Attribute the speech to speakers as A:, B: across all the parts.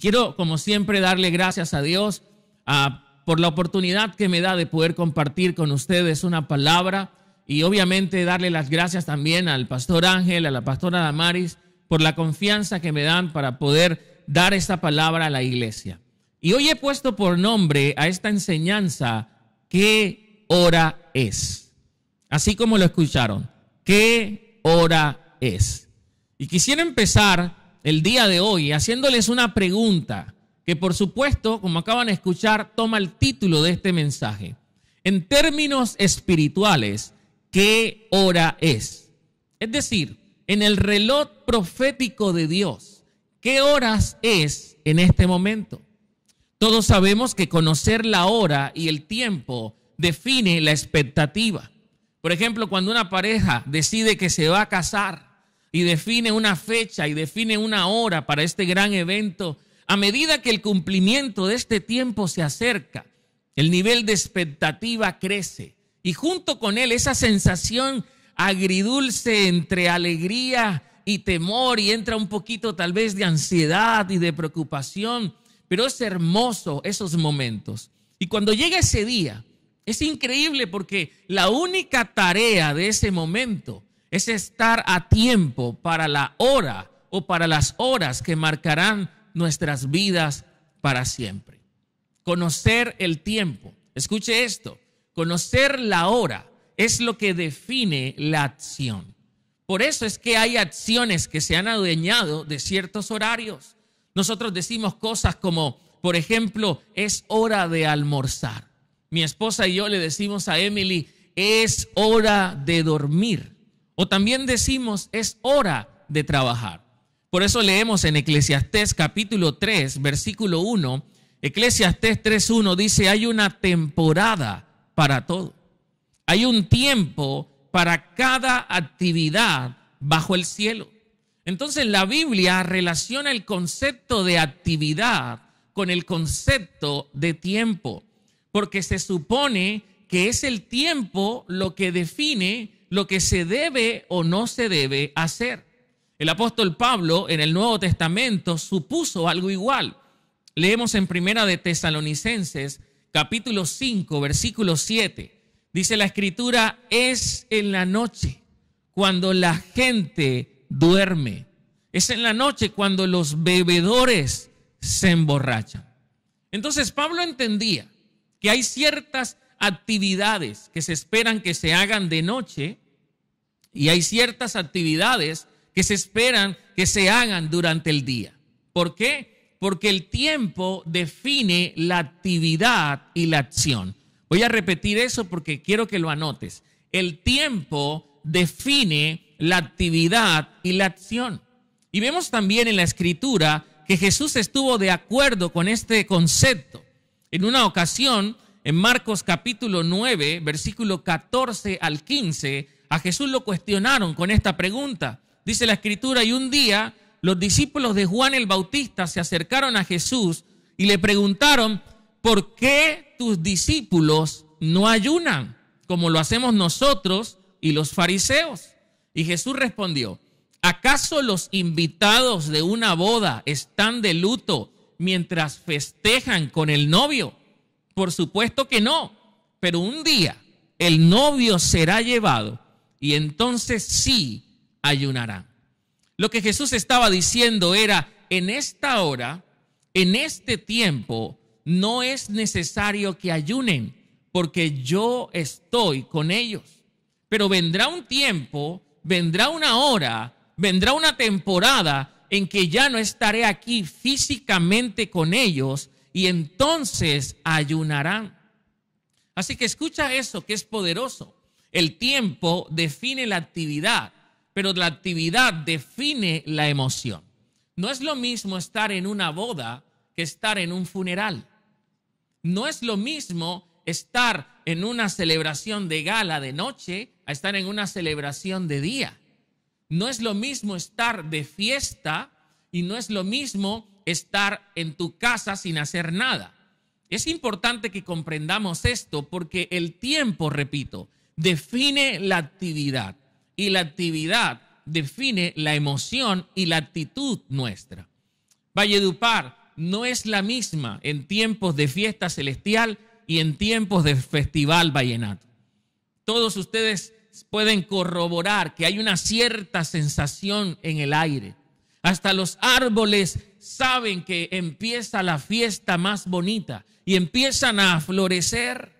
A: quiero, como siempre, darle gracias a Dios ah, por la oportunidad que me da de poder compartir con ustedes una palabra y obviamente darle las gracias también al pastor Ángel, a la pastora Damaris, por la confianza que me dan para poder dar esta palabra a la iglesia. Y hoy he puesto por nombre a esta enseñanza, ¿qué hora es? Así como lo escucharon, ¿qué hora es? Y quisiera empezar el día de hoy haciéndoles una pregunta que por supuesto, como acaban de escuchar, toma el título de este mensaje. En términos espirituales, ¿qué hora es? Es decir, en el reloj profético de Dios, ¿qué horas es en este momento? Todos sabemos que conocer la hora y el tiempo define la expectativa. Por ejemplo, cuando una pareja decide que se va a casar, y define una fecha y define una hora para este gran evento, a medida que el cumplimiento de este tiempo se acerca, el nivel de expectativa crece y junto con él esa sensación agridulce entre alegría y temor y entra un poquito tal vez de ansiedad y de preocupación, pero es hermoso esos momentos. Y cuando llega ese día, es increíble porque la única tarea de ese momento es estar a tiempo para la hora o para las horas que marcarán nuestras vidas para siempre. Conocer el tiempo. Escuche esto. Conocer la hora es lo que define la acción. Por eso es que hay acciones que se han adueñado de ciertos horarios. Nosotros decimos cosas como, por ejemplo, es hora de almorzar. Mi esposa y yo le decimos a Emily, es hora de dormir. O también decimos, es hora de trabajar. Por eso leemos en Eclesiastés capítulo 3, versículo 1, Eclesiastés 3.1 dice, hay una temporada para todo. Hay un tiempo para cada actividad bajo el cielo. Entonces la Biblia relaciona el concepto de actividad con el concepto de tiempo, porque se supone que es el tiempo lo que define lo que se debe o no se debe hacer. El apóstol Pablo en el Nuevo Testamento supuso algo igual. Leemos en Primera de Tesalonicenses, capítulo 5, versículo 7. Dice la escritura, es en la noche cuando la gente duerme. Es en la noche cuando los bebedores se emborrachan. Entonces Pablo entendía que hay ciertas actividades que se esperan que se hagan de noche y hay ciertas actividades que se esperan que se hagan durante el día. ¿Por qué? Porque el tiempo define la actividad y la acción. Voy a repetir eso porque quiero que lo anotes. El tiempo define la actividad y la acción. Y vemos también en la escritura que Jesús estuvo de acuerdo con este concepto. En una ocasión, en Marcos capítulo 9, versículo 14 al 15, a Jesús lo cuestionaron con esta pregunta. Dice la escritura, y un día los discípulos de Juan el Bautista se acercaron a Jesús y le preguntaron, ¿por qué tus discípulos no ayunan como lo hacemos nosotros y los fariseos? Y Jesús respondió, ¿acaso los invitados de una boda están de luto mientras festejan con el novio? Por supuesto que no, pero un día el novio será llevado y entonces sí ayunará. Lo que Jesús estaba diciendo era, en esta hora, en este tiempo, no es necesario que ayunen, porque yo estoy con ellos. Pero vendrá un tiempo, vendrá una hora, vendrá una temporada en que ya no estaré aquí físicamente con ellos, y entonces ayunarán. Así que escucha eso que es poderoso. El tiempo define la actividad, pero la actividad define la emoción. No es lo mismo estar en una boda que estar en un funeral. No es lo mismo estar en una celebración de gala de noche a estar en una celebración de día. No es lo mismo estar de fiesta y no es lo mismo estar en tu casa sin hacer nada. Es importante que comprendamos esto porque el tiempo, repito, define la actividad y la actividad define la emoción y la actitud nuestra. Valledupar no es la misma en tiempos de fiesta celestial y en tiempos de festival vallenato. Todos ustedes pueden corroborar que hay una cierta sensación en el aire, hasta los árboles saben que empieza la fiesta más bonita y empiezan a florecer.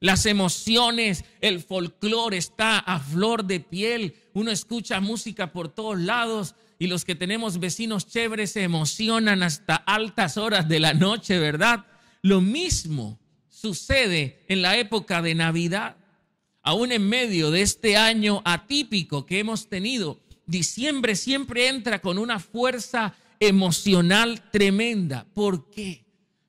A: Las emociones, el folclore está a flor de piel. Uno escucha música por todos lados y los que tenemos vecinos chéveres se emocionan hasta altas horas de la noche, ¿verdad? Lo mismo sucede en la época de Navidad. Aún en medio de este año atípico que hemos tenido, diciembre siempre entra con una fuerza emocional tremenda. ¿Por qué?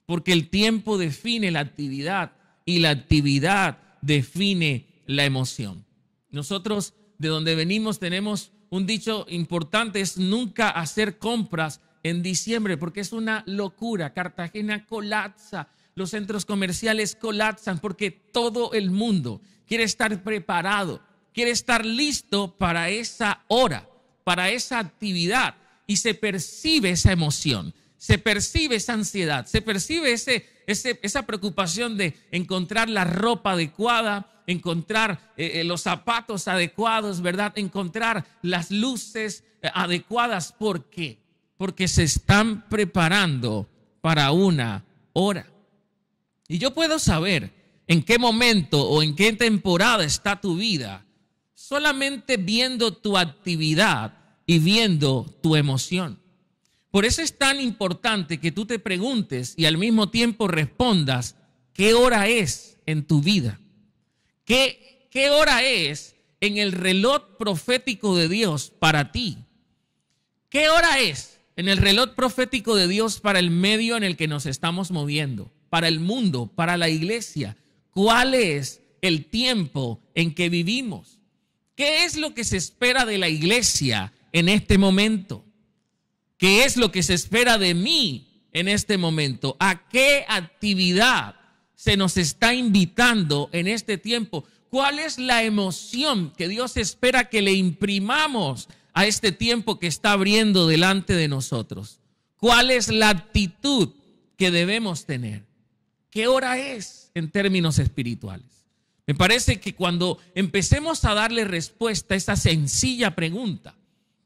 A: Porque el tiempo define la actividad y la actividad define la emoción. Nosotros de donde venimos tenemos un dicho importante, es nunca hacer compras en diciembre, porque es una locura. Cartagena colapsa, los centros comerciales colapsan, porque todo el mundo quiere estar preparado quiere estar listo para esa hora, para esa actividad y se percibe esa emoción, se percibe esa ansiedad, se percibe ese, esa preocupación de encontrar la ropa adecuada, encontrar eh, eh, los zapatos adecuados, ¿verdad? Encontrar las luces eh, adecuadas. ¿Por qué? Porque se están preparando para una hora. Y yo puedo saber en qué momento o en qué temporada está tu vida solamente viendo tu actividad y viendo tu emoción. Por eso es tan importante que tú te preguntes y al mismo tiempo respondas qué hora es en tu vida. ¿Qué, hora es en el reloj profético de Dios para ti? ¿Qué hora es en el reloj profético de Dios para el medio en el que nos estamos moviendo, para el mundo, para la iglesia? ¿Cuál es el tiempo en que vivimos? ¿Qué es lo que se espera de la iglesia en este momento? ¿Qué es lo que se espera de mí en este momento? ¿A qué actividad se nos está invitando en este tiempo? ¿Cuál es la emoción que Dios espera que le imprimamos a este tiempo que está abriendo delante de nosotros? ¿Cuál es la actitud que debemos tener? ¿Qué hora es en términos espirituales? Me parece que cuando empecemos a darle respuesta a esa sencilla pregunta,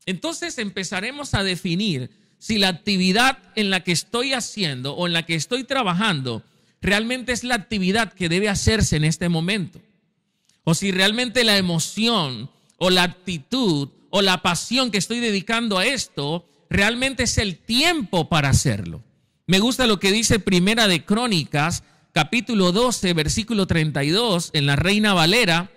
A: entonces empezaremos a definir si la actividad en la que estoy haciendo o en la que estoy trabajando realmente es la actividad que debe hacerse en este momento. O si realmente la emoción o la actitud o la pasión que estoy dedicando a esto realmente es el tiempo para hacerlo. Me gusta lo que dice Primera de Crónicas capítulo 12, versículo 32, en la Reina Valera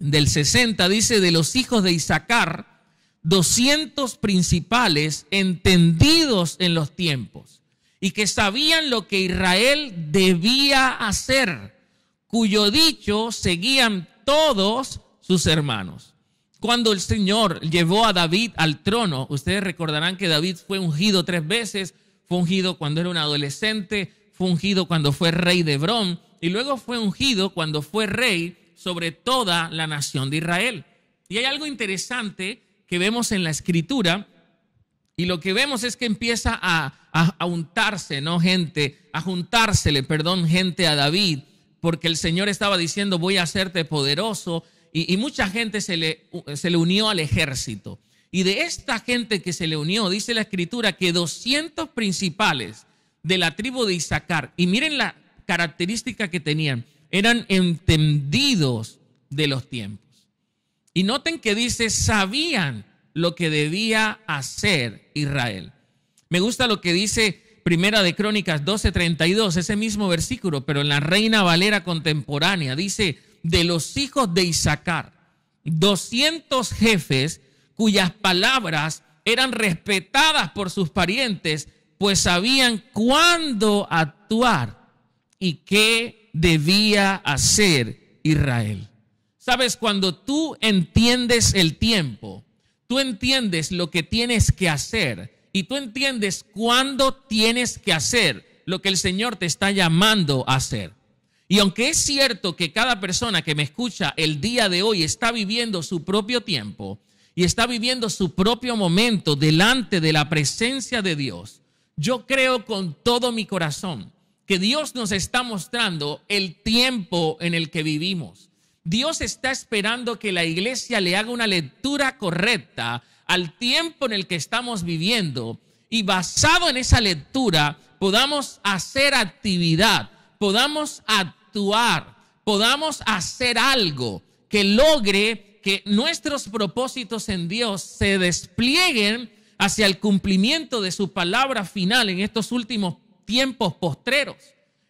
A: del 60, dice, de los hijos de Isaacar, 200 principales entendidos en los tiempos y que sabían lo que Israel debía hacer, cuyo dicho seguían todos sus hermanos. Cuando el Señor llevó a David al trono, ustedes recordarán que David fue ungido tres veces, fue ungido cuando era un adolescente, fue ungido cuando fue rey de Hebrón y luego fue ungido cuando fue rey sobre toda la nación de Israel. Y hay algo interesante que vemos en la escritura y lo que vemos es que empieza a, a, untarse, ¿no? Gente, a juntársele, perdón, gente a David, porque el Señor estaba diciendo, voy a hacerte poderoso, y, y mucha gente se le, se le unió al ejército. Y de esta gente que se le unió, dice la escritura, que 200 principales de la tribu de Isaacar. Y miren la característica que tenían. Eran entendidos de los tiempos. Y noten que dice, sabían lo que debía hacer Israel. Me gusta lo que dice Primera de Crónicas 12:32, ese mismo versículo, pero en la Reina Valera contemporánea. Dice, de los hijos de Isaacar, 200 jefes cuyas palabras eran respetadas por sus parientes pues sabían cuándo actuar y qué debía hacer Israel. Sabes, cuando tú entiendes el tiempo, tú entiendes lo que tienes que hacer y tú entiendes cuándo tienes que hacer lo que el Señor te está llamando a hacer. Y aunque es cierto que cada persona que me escucha el día de hoy está viviendo su propio tiempo y está viviendo su propio momento delante de la presencia de Dios, yo creo con todo mi corazón que Dios nos está mostrando el tiempo en el que vivimos. Dios está esperando que la iglesia le haga una lectura correcta al tiempo en el que estamos viviendo y basado en esa lectura podamos hacer actividad, podamos actuar, podamos hacer algo que logre que nuestros propósitos en Dios se desplieguen hacia el cumplimiento de su palabra final en estos últimos tiempos postreros.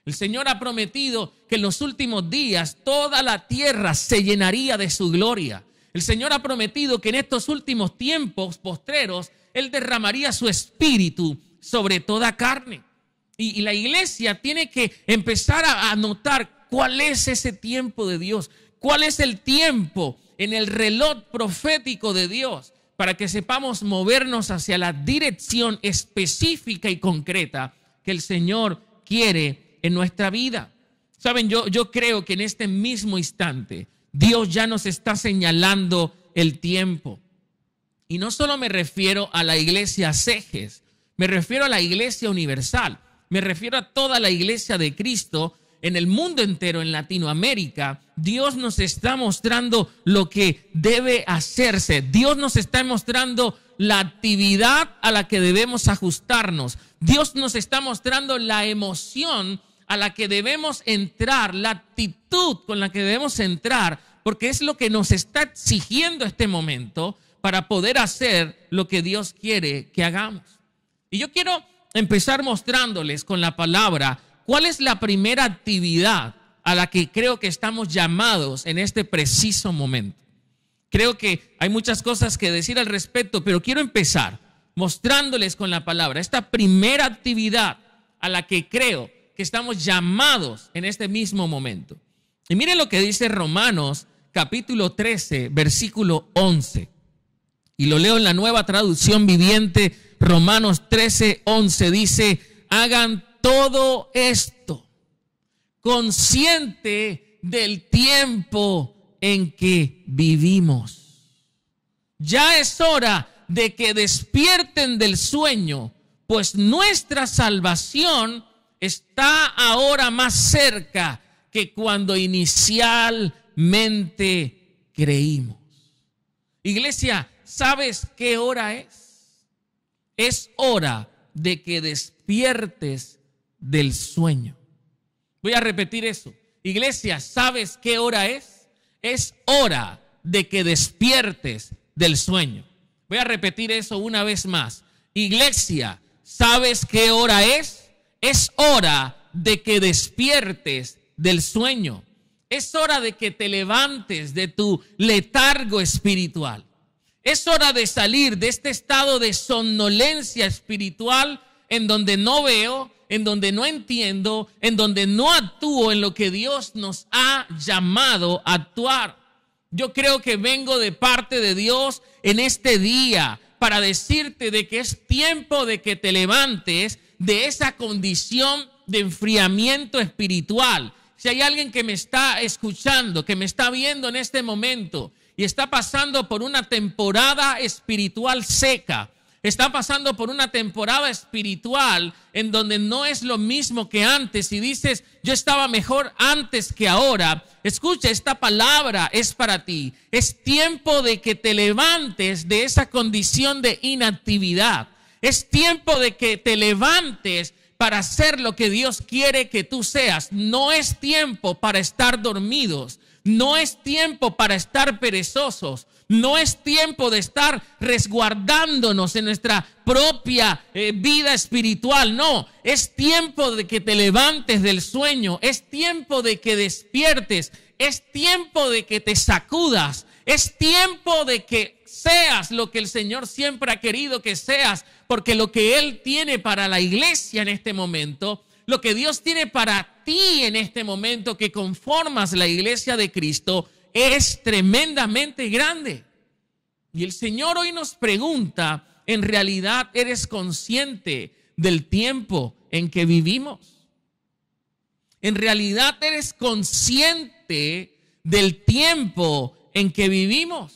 A: El Señor ha prometido que en los últimos días toda la tierra se llenaría de su gloria. El Señor ha prometido que en estos últimos tiempos postreros Él derramaría su espíritu sobre toda carne. Y, la iglesia tiene que empezar a, a notar cuál es ese tiempo de Dios, cuál es el tiempo en el reloj profético de Dios para que sepamos movernos hacia la dirección específica y concreta que el Señor quiere en nuestra vida. Saben, yo, yo creo que en este mismo instante Dios ya nos está señalando el tiempo. Y no solo me refiero a la iglesia Cejes, me refiero a la iglesia universal, me refiero a toda la iglesia de Cristo en el mundo entero, en Latinoamérica, Dios nos está mostrando lo que debe hacerse. Dios nos está mostrando la actividad a la que debemos ajustarnos. Dios nos está mostrando la emoción a la que debemos entrar, la actitud con la que debemos entrar, porque es lo que nos está exigiendo este momento para poder hacer lo que Dios quiere que hagamos. Y yo quiero empezar mostrándoles con la palabra ¿cuál es la primera actividad a la que creo que estamos llamados en este preciso momento? Creo que hay muchas cosas que decir al respecto, pero quiero empezar mostrándoles con la palabra esta primera actividad a la que creo que estamos llamados en este mismo momento. Y miren lo que dice Romanos capítulo 13, versículo 11. Y lo leo en la nueva traducción viviente, Romanos 13, 11. Dice, hagan todo esto, consciente del tiempo en que vivimos. Ya es hora de que despierten del sueño, pues nuestra salvación está ahora más cerca que cuando inicialmente creímos. Iglesia, ¿sabes qué hora es? Es hora de que despiertes del sueño. Voy a repetir eso. Iglesia, ¿sabes qué hora es? Es hora de que despiertes del sueño. Voy a repetir eso una vez más. Iglesia, ¿sabes qué hora es? Es hora de que despiertes del sueño. Es hora de que te levantes de tu letargo espiritual. Es hora de salir de este estado de somnolencia espiritual en donde no veo, en donde no entiendo, en donde no actúo en lo que Dios nos ha llamado a actuar. Yo creo que vengo de parte de Dios en este día para decirte de que es tiempo de que te levantes de esa condición de enfriamiento espiritual. Si hay alguien que me está escuchando, que me está viendo en este momento y está pasando por una temporada espiritual seca, está pasando por una temporada espiritual en donde no es lo mismo que antes y dices, yo estaba mejor antes que ahora, escucha, esta palabra es para ti. Es tiempo de que te levantes de esa condición de inactividad. Es tiempo de que te levantes para hacer lo que Dios quiere que tú seas. No es tiempo para estar dormidos. No es tiempo para estar perezosos. No es tiempo de estar resguardándonos en nuestra propia eh, vida espiritual. No, es tiempo de que te levantes del sueño. Es tiempo de que despiertes. Es tiempo de que te sacudas. Es tiempo de que seas lo que el Señor siempre ha querido que seas, porque lo que Él tiene para la iglesia en este momento, lo que Dios tiene para ti en este momento que conformas la iglesia de Cristo, es tremendamente grande. Y el Señor hoy nos pregunta, ¿en realidad eres consciente del tiempo en que vivimos? ¿En realidad eres consciente del tiempo en que vivimos?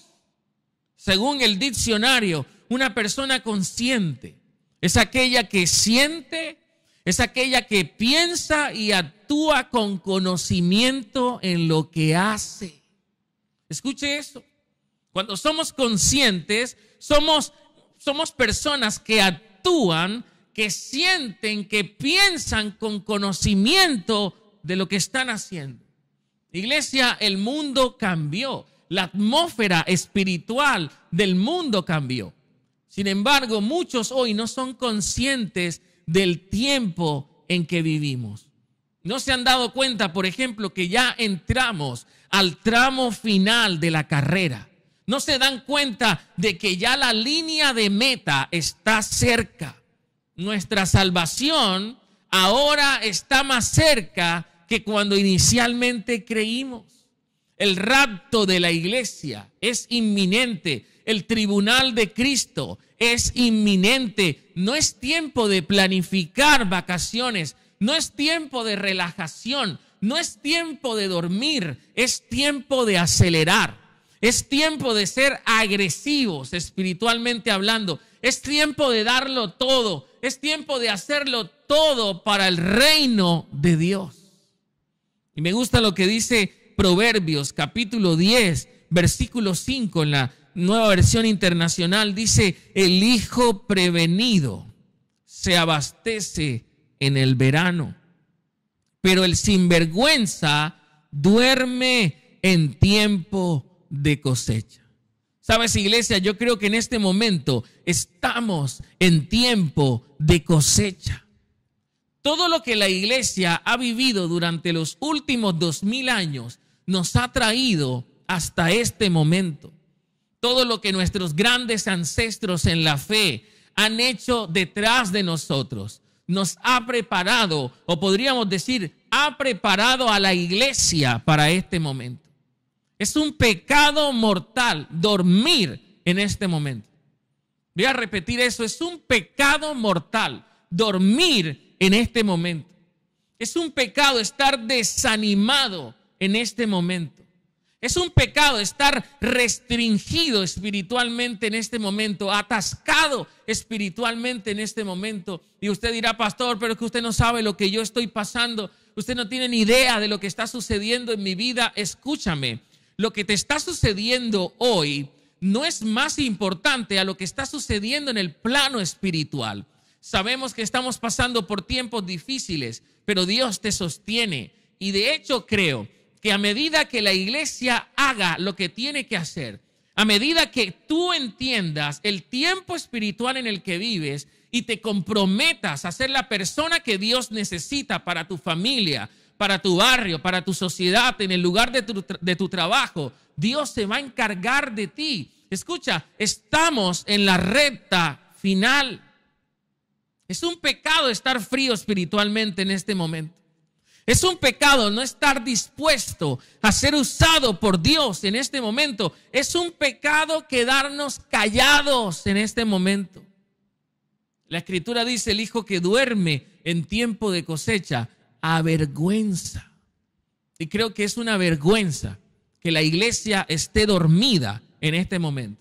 A: Según el diccionario, una persona consciente es aquella que siente, es aquella que piensa y actúa con conocimiento en lo que hace. Escuche eso, Cuando somos conscientes, somos, somos personas que actúan, que sienten, que piensan con conocimiento de lo que están haciendo. Iglesia, el mundo cambió. La atmósfera espiritual del mundo cambió. Sin embargo, muchos hoy no son conscientes del tiempo en que vivimos. No se han dado cuenta, por ejemplo, que ya entramos al tramo final de la carrera. No se dan cuenta de que ya la línea de meta está cerca. Nuestra salvación ahora está más cerca que cuando inicialmente creímos. El rapto de la iglesia es inminente. El tribunal de Cristo es inminente. No es tiempo de planificar vacaciones. No es tiempo de relajación no es tiempo de dormir, es tiempo de acelerar. Es tiempo de ser agresivos espiritualmente hablando. Es tiempo de darlo todo. Es tiempo de hacerlo todo para el reino de Dios. Y me gusta lo que dice Proverbios capítulo 10, versículo 5 en la nueva versión internacional. Dice, el hijo prevenido se abastece en el verano pero el sinvergüenza duerme en tiempo de cosecha. Sabes, iglesia, yo creo que en este momento estamos en tiempo de cosecha. Todo lo que la iglesia ha vivido durante los últimos dos mil años nos ha traído hasta este momento. Todo lo que nuestros grandes ancestros en la fe han hecho detrás de nosotros nos ha preparado, o podríamos decir, ha preparado a la iglesia para este momento. Es un pecado mortal dormir en este momento. Voy a repetir eso, es un pecado mortal dormir en este momento. Es un pecado estar desanimado en este momento. Es un pecado estar restringido espiritualmente en este momento, atascado espiritualmente en este momento. Y usted dirá, pastor, pero es que usted no sabe lo que yo estoy pasando usted no tiene ni idea de lo que está sucediendo en mi vida. Escúchame, lo que te está sucediendo hoy no es más importante a lo que está sucediendo en el plano espiritual. Sabemos que estamos pasando por tiempos difíciles, pero Dios te sostiene. Y de hecho creo que a medida que la iglesia haga lo que tiene que hacer, a medida que tú entiendas el tiempo espiritual en el que vives y te comprometas a ser la persona que Dios necesita para tu familia, para tu barrio, para tu sociedad, en el lugar de tu, de tu trabajo, Dios se va a encargar de ti. Escucha, estamos en la recta final. Es un pecado estar frío espiritualmente en este momento. Es un pecado no estar dispuesto a ser usado por Dios en este momento. Es un pecado quedarnos callados en este momento. La escritura dice, el hijo que duerme en tiempo de cosecha, avergüenza. Y creo que es una vergüenza que la iglesia esté dormida en este momento.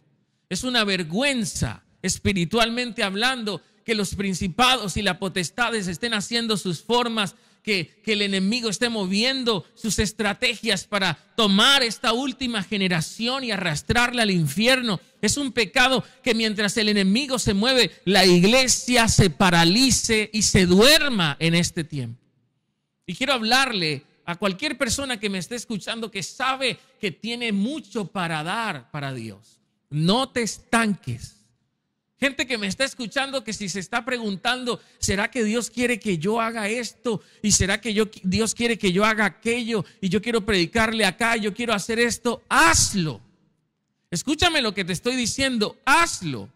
A: Es una vergüenza, espiritualmente hablando, que los principados y las potestades estén haciendo sus formas que, el enemigo esté moviendo sus estrategias para tomar esta última generación y arrastrarla al infierno. Es un pecado que mientras el enemigo se mueve, la iglesia se paralice y se duerma en este tiempo. Y quiero hablarle a cualquier persona que me esté escuchando que sabe que tiene mucho para dar para Dios. No te estanques. Gente que me está escuchando que si se está preguntando, ¿será que Dios quiere que yo haga esto? ¿Y será que yo, Dios quiere que yo haga aquello? Y yo quiero predicarle acá, yo quiero hacer esto. Hazlo. Escúchame lo que te estoy diciendo. Hazlo.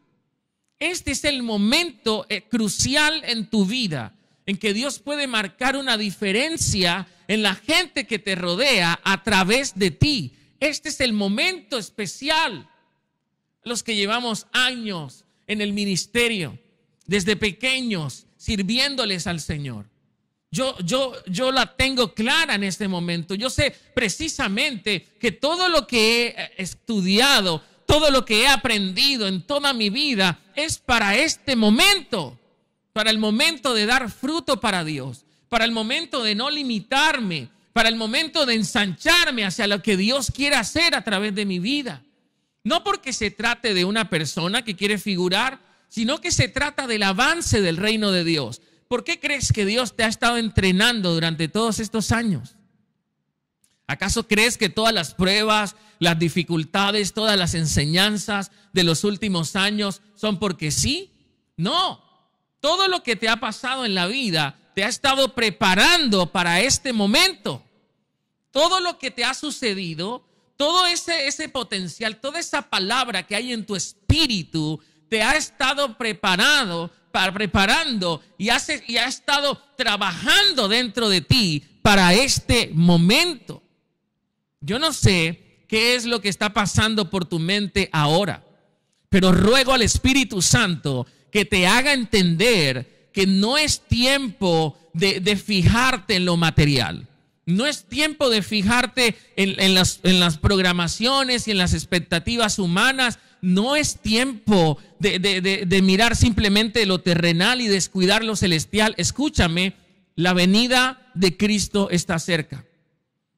A: Este es el momento eh, crucial en tu vida en que Dios puede marcar una diferencia en la gente que te rodea a través de ti. Este es el momento especial. Los que llevamos años en el ministerio, desde pequeños, sirviéndoles al Señor. Yo, yo, yo la tengo clara en este momento. Yo sé precisamente que todo lo que he eh, estudiado, todo lo que he aprendido en toda mi vida es para este momento, para el momento de dar fruto para Dios, para el momento de no limitarme, para el momento de ensancharme hacia lo que Dios quiera hacer a través de mi vida. No porque se trate de una persona que quiere figurar, sino que se trata del avance del reino de Dios. ¿Por qué crees que Dios te ha estado entrenando durante todos estos años? ¿Acaso crees que todas las pruebas, las dificultades, todas las enseñanzas de los últimos años son porque sí? No. Todo lo que te ha pasado en la vida te ha estado preparando para este momento. Todo lo que te ha sucedido todo ese, ese potencial, toda esa palabra que hay en tu espíritu, te ha estado preparado, para, preparando y, ha estado trabajando dentro de ti para este momento. Yo no sé qué es lo que está pasando por tu mente ahora, pero ruego al Espíritu Santo que te haga entender que no es tiempo de, de fijarte en lo material. No es tiempo de fijarte en, las, programaciones y en las expectativas humanas. No es tiempo de, mirar simplemente lo terrenal y descuidar lo celestial. Escúchame, la venida de Cristo está cerca.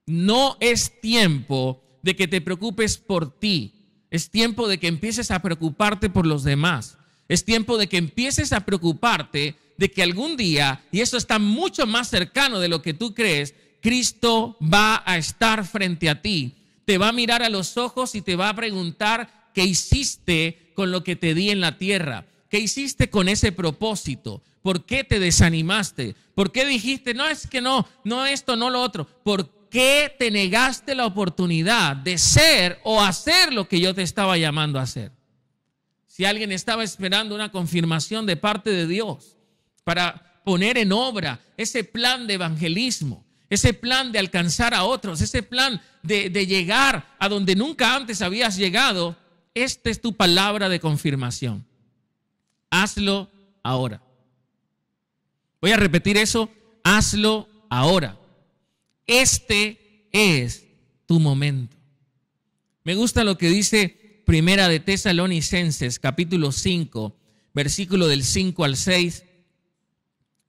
A: No es tiempo de que te preocupes por ti. Es tiempo de que empieces a preocuparte por los demás. Es tiempo de que empieces a preocuparte de que algún día, y eso está mucho más cercano de lo que tú crees, Cristo va a estar frente a ti. Te va a mirar a los ojos y te va a preguntar qué hiciste con lo que te di en la tierra. ¿Qué hiciste con ese propósito? ¿Por qué te desanimaste? ¿Por qué dijiste, no es que no, no esto, no lo otro? ¿Por qué te negaste la oportunidad de ser o hacer lo que yo te estaba llamando a hacer? Si alguien estaba esperando una confirmación de parte de Dios para poner en obra ese plan de evangelismo, ese plan de alcanzar a otros, ese plan de, llegar a donde nunca antes habías llegado, esta es tu palabra de confirmación. Hazlo ahora. Voy a repetir eso, hazlo ahora. Este es tu momento. Me gusta lo que dice Primera de Tesalonicenses, capítulo 5, versículo del 5 al 6.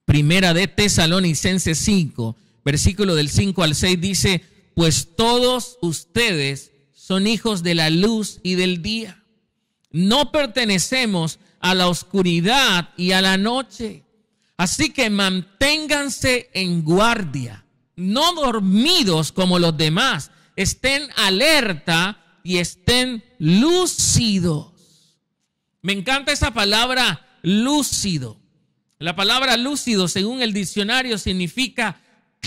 A: Primera de Tesalonicenses 5, versículo del 5 al 6 dice, pues todos ustedes son hijos de la luz y del día. No pertenecemos a la oscuridad y a la noche. Así que manténganse en guardia, no dormidos como los demás. Estén alerta y estén lúcidos. Me encanta esa palabra lúcido. La palabra lúcido, según el diccionario, significa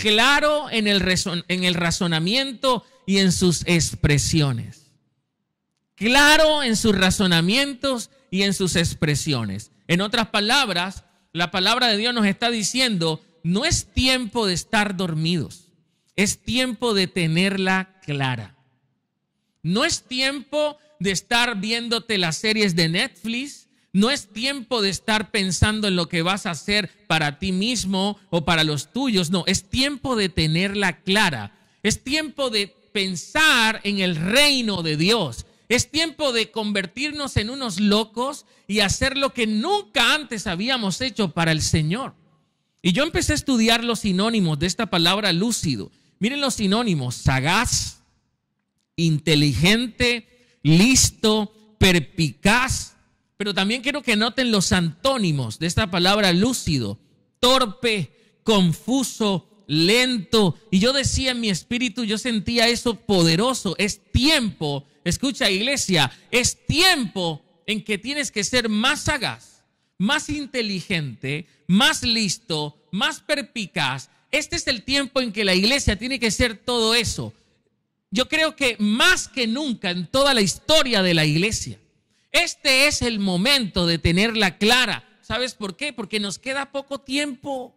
A: claro en el, razonamiento y en sus expresiones. Claro en sus razonamientos y en sus expresiones. En otras palabras, la palabra de Dios nos está diciendo, no es tiempo de estar dormidos, es tiempo de tenerla clara. No es tiempo de estar viéndote las series de Netflix, no es tiempo de estar pensando en lo que vas a hacer para ti mismo o para los tuyos, no, es tiempo de tenerla clara. Es tiempo de pensar en el reino de Dios. Es tiempo de convertirnos en unos locos y hacer lo que nunca antes habíamos hecho para el Señor. Y yo empecé a estudiar los sinónimos de esta palabra lúcido. Miren los sinónimos, sagaz, inteligente, listo, perpicaz, pero también quiero que noten los antónimos de esta palabra lúcido, torpe, confuso, lento. Y yo decía en mi espíritu, yo sentía eso poderoso. Es tiempo, escucha iglesia, es tiempo en que tienes que ser más sagaz, más inteligente, más listo, más perpicaz. Este es el tiempo en que la iglesia tiene que ser todo eso. Yo creo que más que nunca en toda la historia de la iglesia. Este es el momento de tenerla clara. ¿Sabes por qué? Porque nos queda poco tiempo.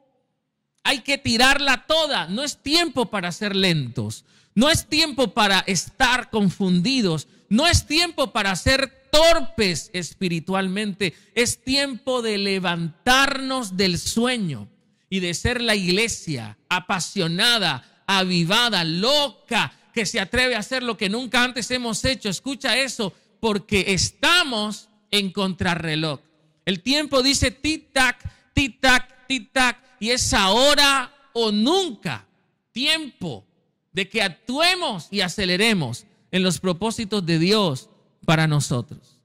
A: Hay que tirarla toda. No es tiempo para ser lentos. No es tiempo para estar confundidos. No es tiempo para ser torpes espiritualmente. Es tiempo de levantarnos del sueño y de ser la iglesia apasionada, avivada, loca, que se atreve a hacer lo que nunca antes hemos hecho. Escucha eso porque estamos en contrarreloj. El tiempo dice tic-tac, tic-tac, tic-tac, y es ahora o nunca tiempo de que actuemos y aceleremos en los propósitos de Dios para nosotros.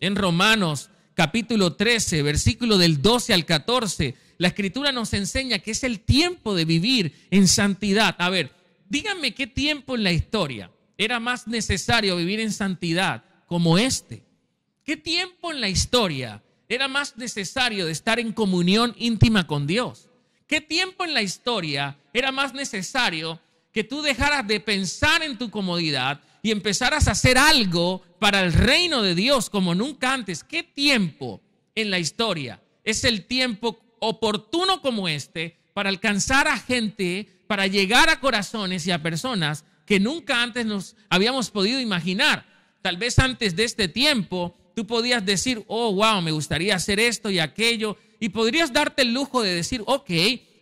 A: En Romanos capítulo 13, versículo del 12 al 14, la escritura nos enseña que es el tiempo de vivir en santidad. A ver, díganme qué tiempo en la historia era más necesario vivir en santidad como este. ¿Qué tiempo en la historia era más necesario de estar en comunión íntima con Dios? ¿Qué tiempo en la historia era más necesario que tú dejaras de pensar en tu comodidad y empezaras a hacer algo para el reino de Dios como nunca antes? ¿Qué tiempo en la historia es el tiempo oportuno como este para alcanzar a gente, para llegar a corazones y a personas que nunca antes nos habíamos podido imaginar? tal vez antes de este tiempo, tú podías decir, oh, wow, me gustaría hacer esto y aquello, y podrías darte el lujo de decir, ok,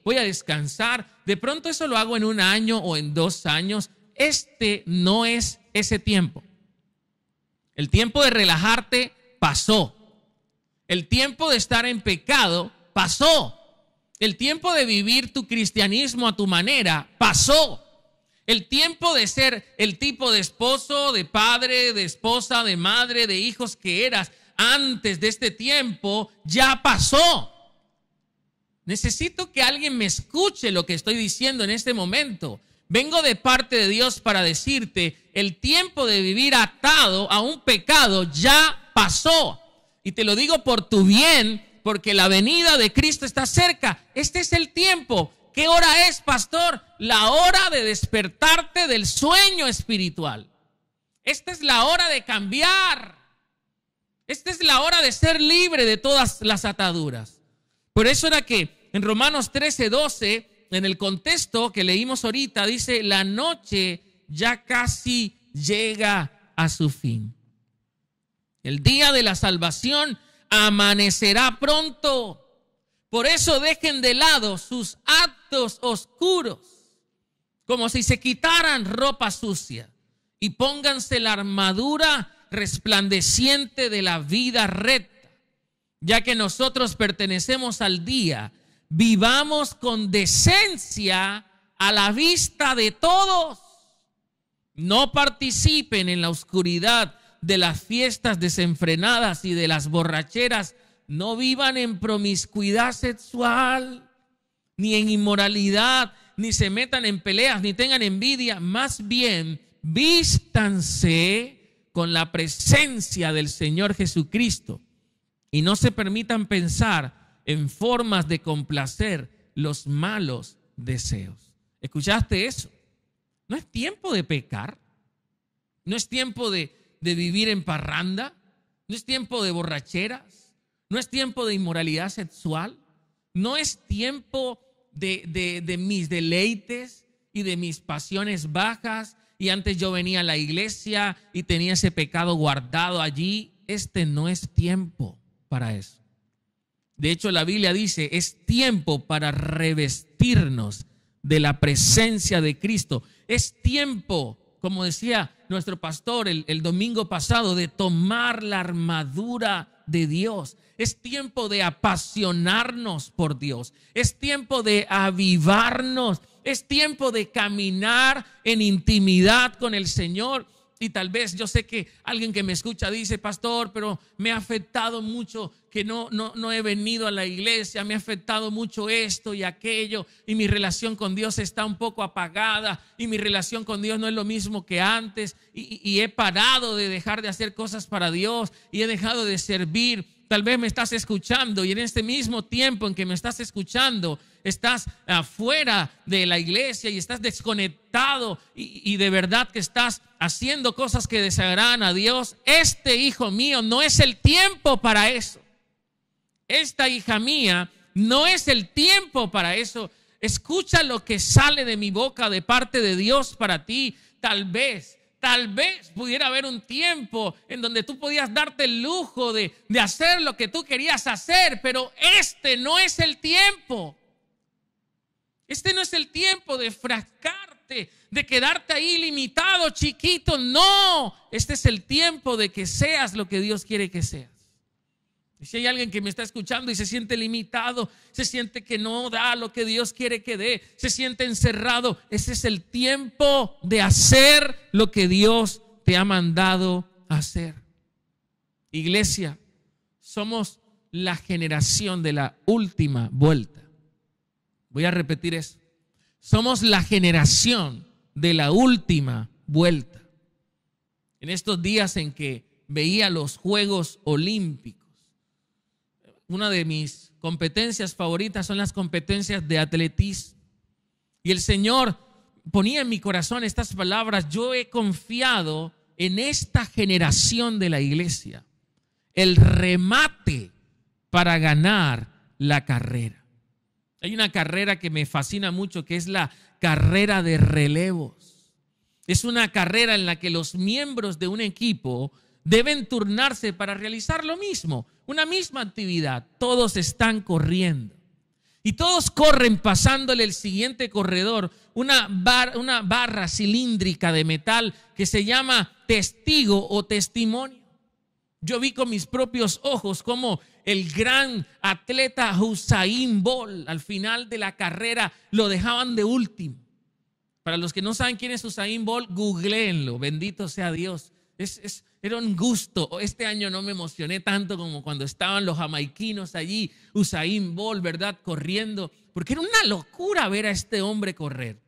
A: voy a descansar, de pronto eso lo hago en un año o en dos años, este no es ese tiempo. El tiempo de relajarte pasó. El tiempo de estar en pecado pasó. El tiempo de vivir tu cristianismo a tu manera pasó. El tiempo de ser el tipo de esposo, de padre, de esposa, de madre, de hijos que eras antes de este tiempo ya pasó. Necesito que alguien me escuche lo que estoy diciendo en este momento. Vengo de parte de Dios para decirte, el tiempo de vivir atado a un pecado ya pasó. Y te lo digo por tu bien, porque la venida de Cristo está cerca. Este es el tiempo. ¿Qué hora es, pastor? La hora de despertarte del sueño espiritual. Esta es la hora de cambiar. Esta es la hora de ser libre de todas las ataduras. Por eso era que en Romanos 13, 12, en el contexto que leímos ahorita, dice, la noche ya casi llega a su fin. El día de la salvación amanecerá pronto. Por eso dejen de lado sus actos oscuros, como si se quitaran ropa sucia, y pónganse la armadura resplandeciente de la vida recta, ya que nosotros pertenecemos al día, vivamos con decencia a la vista de todos. No participen en la oscuridad de las fiestas desenfrenadas y de las borracheras no vivan en promiscuidad sexual, ni en inmoralidad, ni se metan en peleas, ni tengan envidia. Más bien, vístanse con la presencia del Señor Jesucristo y no se permitan pensar en formas de complacer los malos deseos. ¿Escuchaste eso? No es tiempo de pecar, no es tiempo de, de vivir en parranda, no es tiempo de borracheras, no es tiempo de inmoralidad sexual. No es tiempo de, mis deleites y de mis pasiones bajas. Y antes yo venía a la iglesia y tenía ese pecado guardado allí. Este no es tiempo para eso. De hecho, la Biblia dice, es tiempo para revestirnos de la presencia de Cristo. Es tiempo, como decía nuestro pastor el, domingo pasado, de tomar la armadura de Dios. Es tiempo de apasionarnos por Dios. Es tiempo de avivarnos. Es tiempo de caminar en intimidad con el Señor. Y tal vez yo sé que alguien que me escucha dice, pastor, pero me ha afectado mucho que no, no, no he venido a la iglesia, me ha afectado mucho esto y aquello, y mi relación con Dios está un poco apagada, y mi relación con Dios no es lo mismo que antes, y, y he parado de dejar de hacer cosas para Dios, y he dejado de servir, tal vez me estás escuchando y en este mismo tiempo en que me estás escuchando, estás afuera de la iglesia y estás desconectado y, de verdad que estás haciendo cosas que desagradan a Dios, este hijo mío no es el tiempo para eso. Esta hija mía no es el tiempo para eso. Escucha lo que sale de mi boca de parte de Dios para ti. Tal vez Tal vez pudiera haber un tiempo en donde tú podías darte el lujo de, hacer lo que tú querías hacer, pero este no es el tiempo. Este no es el tiempo de frascarte, de quedarte ahí limitado, chiquito. No, este es el tiempo de que seas lo que Dios quiere que seas. Si hay alguien que me está escuchando y se siente limitado, se siente que no da lo que Dios quiere que dé, se siente encerrado, ese es el tiempo de hacer lo que Dios te ha mandado hacer. Iglesia, somos la generación de la última vuelta. Voy a repetir eso. Somos la generación de la última vuelta. En estos días en que veía los Juegos Olímpicos, una de mis competencias favoritas son las competencias de atletismo. Y el Señor ponía en mi corazón estas palabras, yo he confiado en esta generación de la iglesia, el remate para ganar la carrera. Hay una carrera que me fascina mucho, que es la carrera de relevos. Es una carrera en la que los miembros de un equipo deben turnarse para realizar lo mismo, una misma actividad. Todos están corriendo. Y todos corren pasándole el siguiente corredor, una, barra cilíndrica de metal que se llama testigo o testimonio. Yo vi con mis propios ojos cómo el gran atleta Husaín Bolt al final de la carrera lo dejaban de último. Para los que no saben quién es Hussein Bolt, googleenlo, bendito sea Dios. es, era un gusto. Oh, este año no me emocioné tanto como cuando estaban los jamaiquinos allí, Usain Bolt, ¿verdad? Corriendo, porque era una locura ver a este hombre correr.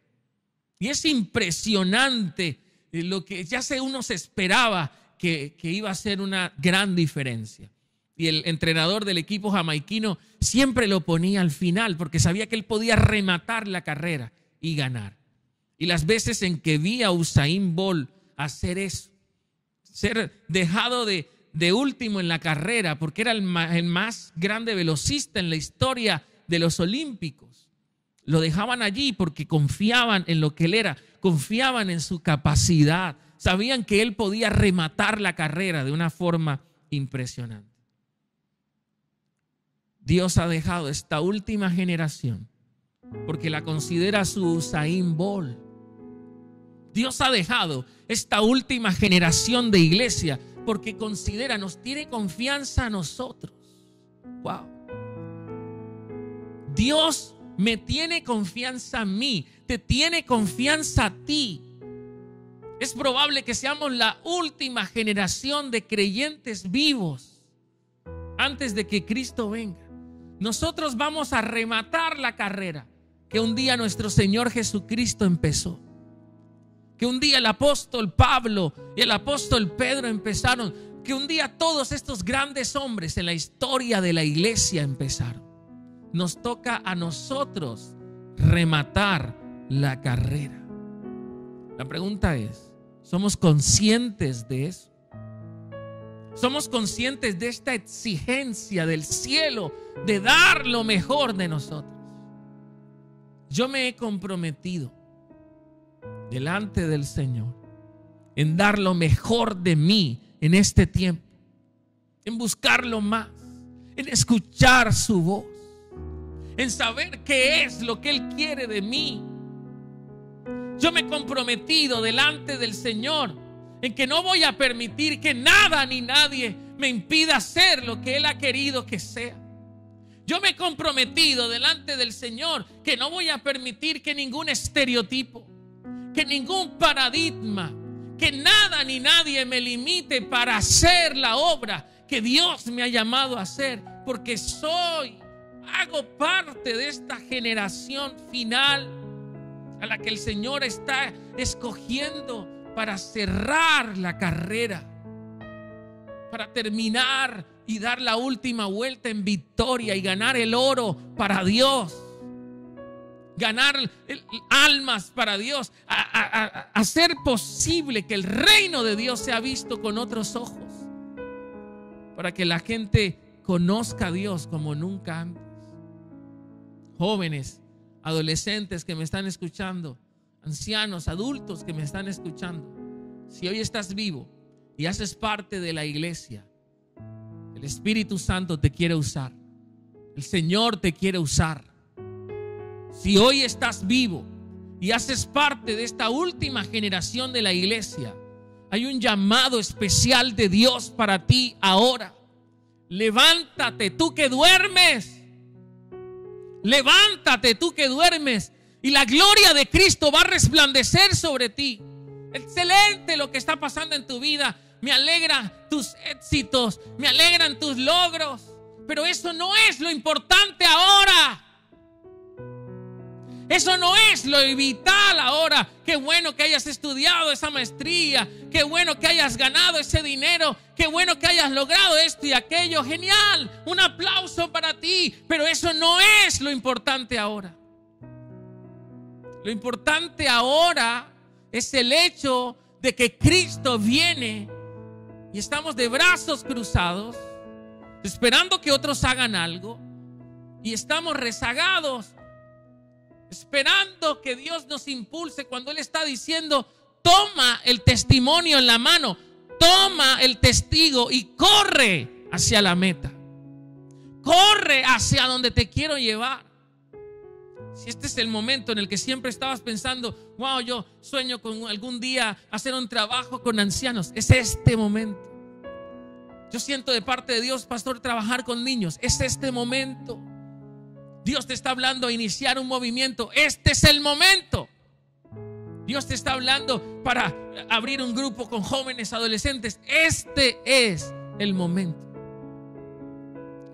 A: Y es impresionante eh, lo que ya se uno se esperaba que, iba a ser una gran diferencia. Y el entrenador del equipo jamaiquino siempre lo ponía al final porque sabía que él podía rematar la carrera y ganar. Y las veces en que vi a Usain Bolt hacer eso, ser dejado de, de último en la carrera, porque era el más, grande velocista en la historia de los Olímpicos. Lo dejaban allí porque confiaban en lo que él era, confiaban en su capacidad, sabían que él podía rematar la carrera de una forma impresionante. Dios ha dejado esta última generación porque la considera su Usain Bolt Dios ha dejado esta última generación de iglesia porque considera, nos tiene confianza a nosotros. Wow. Dios me tiene confianza a mí, te tiene confianza a ti. Es probable que seamos la última generación de creyentes vivos antes de que Cristo venga. Nosotros vamos a rematar la carrera que un día nuestro Señor Jesucristo empezó que un día el apóstol Pablo y el apóstol Pedro empezaron, que un día todos estos grandes hombres en la historia de la iglesia empezaron. Nos toca a nosotros rematar la carrera. La pregunta es, ¿somos conscientes de eso? Somos conscientes de esta exigencia del cielo de dar lo mejor de nosotros. Yo me he comprometido delante del Señor, en dar lo mejor de mí en este tiempo, en buscarlo más, en escuchar su voz, en saber qué es lo que Él quiere de mí. Yo me he comprometido delante del Señor en que no voy a permitir que nada ni nadie me impida hacer lo que Él ha querido que sea. Yo me he comprometido delante del Señor que no voy a permitir que ningún estereotipo, que ningún paradigma, que nada ni nadie me limite para hacer la obra que Dios me ha llamado a hacer, porque soy, hago parte de esta generación final a la que el Señor está escogiendo para cerrar la carrera, para terminar y dar la última vuelta en victoria y ganar el oro para Dios ganar almas para Dios, hacer posible que el reino de Dios sea visto con otros ojos, para que la gente conozca a Dios como nunca antes. Jóvenes, adolescentes que me están escuchando, ancianos, adultos que me están escuchando, si hoy estás vivo y haces parte de la iglesia, el Espíritu Santo te quiere usar. El Señor te quiere usar. Si hoy estás vivo y haces parte de esta última generación de la iglesia, hay un llamado especial de Dios para ti ahora. Levántate tú que duermes. Levántate tú que duermes. Y la gloria de Cristo va a resplandecer sobre ti. Excelente lo que está pasando en tu vida. Me alegra tus éxitos. Me alegran tus logros. Pero eso no es lo importante ahora. Eso no es lo vital ahora. Qué bueno que hayas estudiado esa maestría. Qué bueno que hayas ganado ese dinero. Qué bueno que hayas logrado esto y aquello. Genial. Un aplauso para ti. Pero eso no es lo importante ahora. Lo importante ahora es el hecho de que Cristo viene y estamos de brazos cruzados, esperando que otros hagan algo y estamos rezagados esperando que Dios nos impulse cuando Él está diciendo, toma el testimonio en la mano, toma el testigo y corre hacia la meta. Corre hacia donde te quiero llevar. Si este es el momento en el que siempre estabas pensando, wow, yo sueño con algún día hacer un trabajo con ancianos, es este momento. Yo siento de parte de Dios, pastor, trabajar con niños, es este momento. Dios te está hablando a iniciar un movimiento. Este es el momento. Dios te está hablando para abrir un grupo con jóvenes, adolescentes. Este es el momento.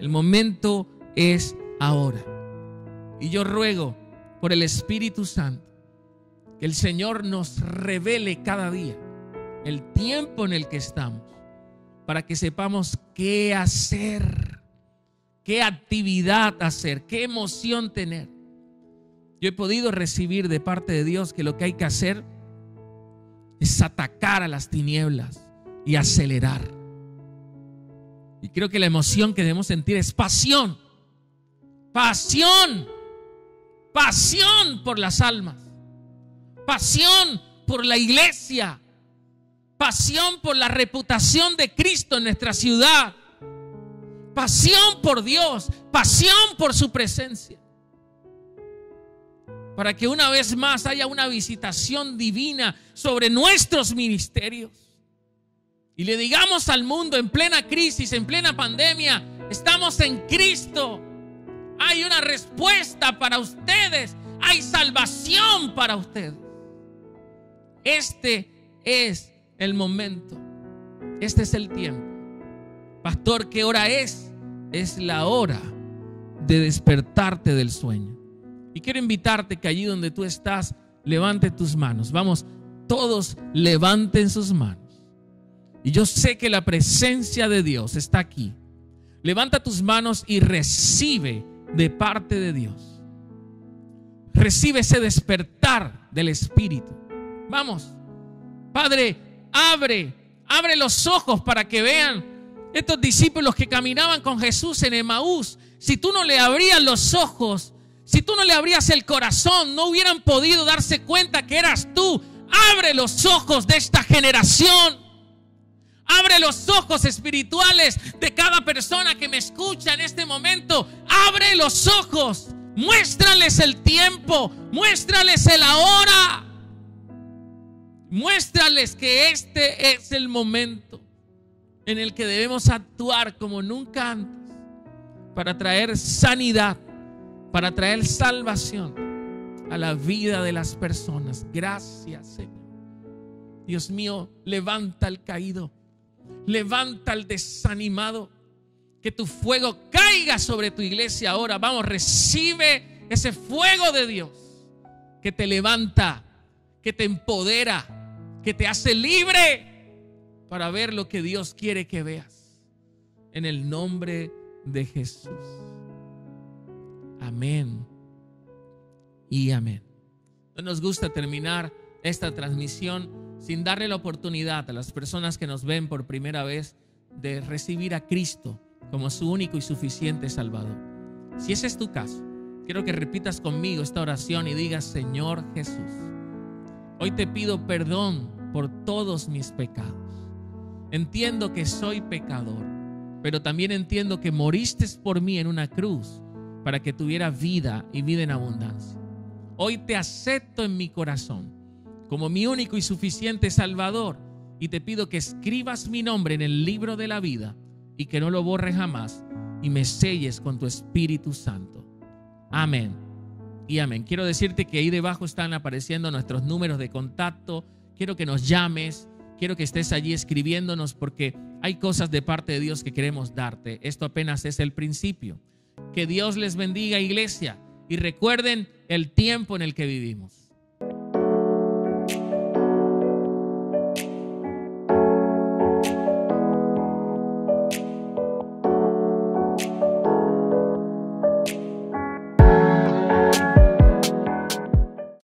A: El momento es ahora. Y yo ruego por el Espíritu Santo que el Señor nos revele cada día el tiempo en el que estamos para que sepamos qué hacer qué actividad hacer, qué emoción tener. Yo he podido recibir de parte de Dios que lo que hay que hacer es atacar a las tinieblas y acelerar. Y creo que la emoción que debemos sentir es pasión, pasión, pasión por las almas, pasión por la iglesia, pasión por la reputación de Cristo en nuestra ciudad, pasión por Dios, pasión por su presencia. Para que una vez más haya una visitación divina sobre nuestros ministerios. Y le digamos al mundo en plena crisis, en plena pandemia, estamos en Cristo. Hay una respuesta para ustedes. Hay salvación para ustedes. Este es el momento. Este es el tiempo. Pastor, ¿qué hora es? Es la hora de despertarte del sueño. Y quiero invitarte que allí donde tú estás, levante tus manos. Vamos, todos levanten sus manos. Y yo sé que la presencia de Dios está aquí. Levanta tus manos y recibe de parte de Dios. Recibe ese despertar del Espíritu. Vamos, Padre, abre, abre los ojos para que vean estos discípulos que caminaban con Jesús en Emaús, si tú no le abrías los ojos, si tú no le abrías el corazón, no hubieran podido darse cuenta que eras tú. Abre los ojos de esta generación. Abre los ojos espirituales de cada persona que me escucha en este momento. Abre los ojos. Muéstrales el tiempo. Muéstrales el ahora. Muéstrales que este es el momento en el que debemos actuar como nunca antes para traer sanidad, para traer salvación a la vida de las personas. Gracias, Señor. Dios mío, levanta al caído, levanta al desanimado. Que tu fuego caiga sobre tu iglesia ahora. Vamos, recibe ese fuego de Dios que te levanta, que te empodera, que te hace libre para ver lo que Dios quiere que veas. En el nombre de Jesús. Amén. Y amén. No nos gusta terminar esta transmisión sin darle la oportunidad a las personas que nos ven por primera vez de recibir a Cristo como su único y suficiente Salvador. Si ese es tu caso, quiero que repitas conmigo esta oración y digas, Señor Jesús, hoy te pido perdón por todos mis pecados. Entiendo que soy pecador, pero también entiendo que moriste por mí en una cruz para que tuviera vida y vida en abundancia. Hoy te acepto en mi corazón como mi único y suficiente Salvador y te pido que escribas mi nombre en el libro de la vida y que no lo borres jamás y me selles con tu Espíritu Santo. Amén. Y amén. Quiero decirte que ahí debajo están apareciendo nuestros números de contacto. Quiero que nos llames Quiero que estés allí escribiéndonos porque hay cosas de parte de Dios que queremos darte. Esto apenas es el principio. Que Dios les bendiga, iglesia. Y recuerden el tiempo en el que vivimos.